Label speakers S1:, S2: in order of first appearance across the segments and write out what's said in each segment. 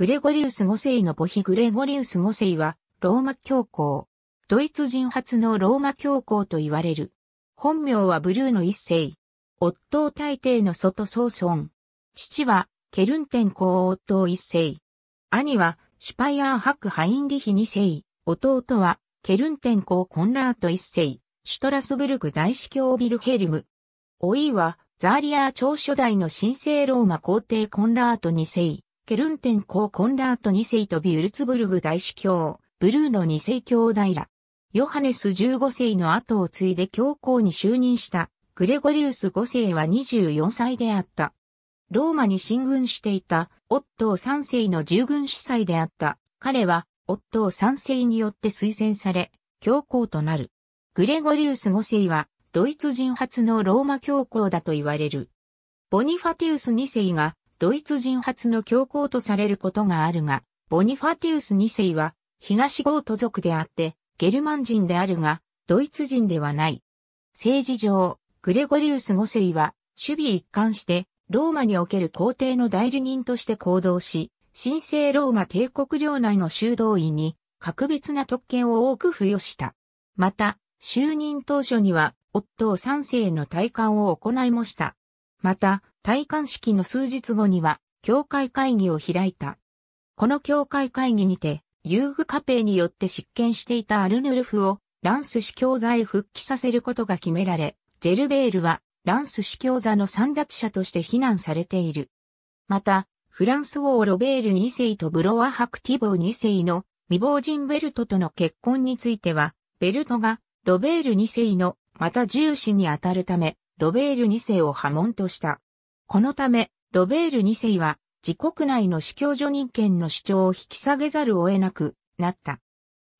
S1: グレゴリウス5世の母妃グレゴリウス5世は、ローマ教皇。ドイツ人初のローマ教皇と言われる。本名はブルーの一世。夫大帝の外宗孫。父は、ケルンテン皇夫一世。兄は、シュパイアーハク・ハインリヒ二世。弟は、ケルンテン皇コンラート一世。シュトラスブルク大司教ビルヘルム。老いは、ザーリアー朝初代の神聖ローマ皇帝コンラート二世。ケルンテン公コンラート2世とビュルツブルグ大司教、ブルーの2世兄弟ら。ヨハネス15世の後を継いで教皇に就任したグレゴリウス5世は24歳であった。ローマに進軍していたオットー3世の従軍司祭であった。彼はオットー3世によって推薦され、教皇となる。グレゴリウス5世はドイツ人初のローマ教皇だと言われる。ボニファテウス2世がドイツ人初の教皇とされることがあるが、ボニファティウス2世は東ゴート族であって、ゲルマン人であるが、ドイツ人ではない。政治上、グレゴリウス5世は、守備一貫して、ローマにおける皇帝の代理人として行動し、神聖ローマ帝国領内の修道院に、格別な特権を多く付与した。また、就任当初には、夫を3世の退官を行いもした。また、戴冠式の数日後には、教会会議を開いた。この教会会議にて、遊具家庭によって執権していたアルヌルフを、ランス司教座へ復帰させることが決められ、ジェルベールは、ランス司教座の三奪者として非難されている。また、フランス王ロベール2世とブロワ・ハクティボー2世の未亡人ベルトとの結婚については、ベルトがロベール2世のまた重視に当たるため、ロベール2世を破門とした。このため、ロベール2世は、自国内の司教助人権の主張を引き下げざるを得なくなった。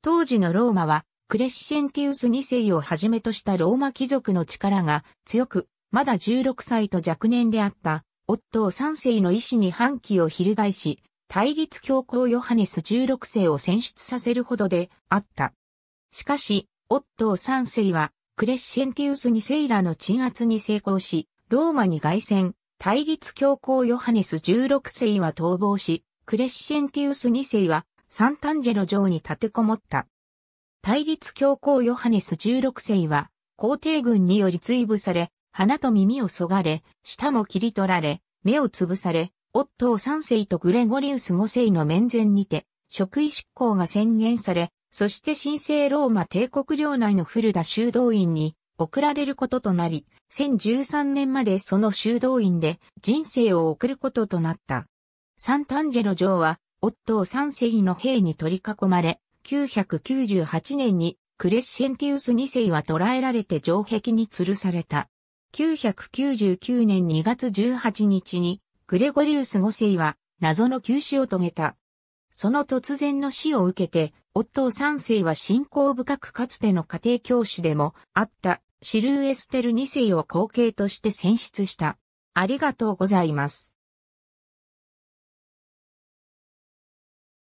S1: 当時のローマは、クレッシェンティウス2世をはじめとしたローマ貴族の力が強く、まだ16歳と若年であった、オットー3世の意志に反旗を翻し、対立強行。ヨハネス16世を選出させるほどであった。しかし、オットー3世は、クレッシェンティウス2世らの鎮圧に成功し、ローマに凱旋、対立教皇ヨハネス16世は逃亡し、クレッシェンティウス2世はサンタンジェロ城に立てこもった。対立教皇ヨハネス16世は皇帝軍により追部され、鼻と耳をそがれ、舌も切り取られ、目をつぶされ、夫を3世とグレゴリウス5世の面前にて、職位執行が宣言され、そして神聖ローマ帝国領内のフルダ修道院に送られることとなり、1013年までその修道院で人生を送ることとなった。サンタンジェロ城は、夫を三3世の兵に取り囲まれ、998年にクレッシェンティウス2世は捕らえられて城壁に吊るされた。999年2月18日に、グレゴリウス5世は謎の休止を遂げた。その突然の死を受けて、夫を3世は信仰深くかつての家庭教師でもあったシルーエステル2世を後継として選出した。ありがとうございます。